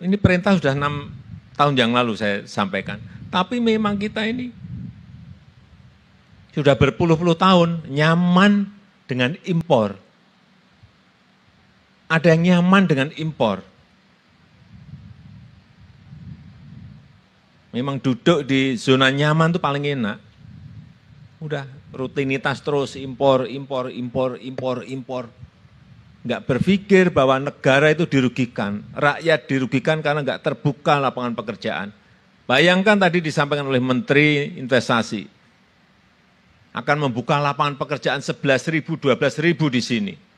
ini perintah sudah enam tahun yang lalu saya sampaikan. Tapi memang kita ini sudah berpuluh-puluh tahun nyaman dengan impor. Ada yang nyaman dengan impor. Memang duduk di zona nyaman itu paling enak. Udah rutinitas terus impor, impor, impor, impor, impor nggak berpikir bahwa negara itu dirugikan, rakyat dirugikan karena nggak terbuka lapangan pekerjaan. Bayangkan tadi disampaikan oleh Menteri Investasi, akan membuka lapangan pekerjaan sebelas ribu, belas ribu di sini.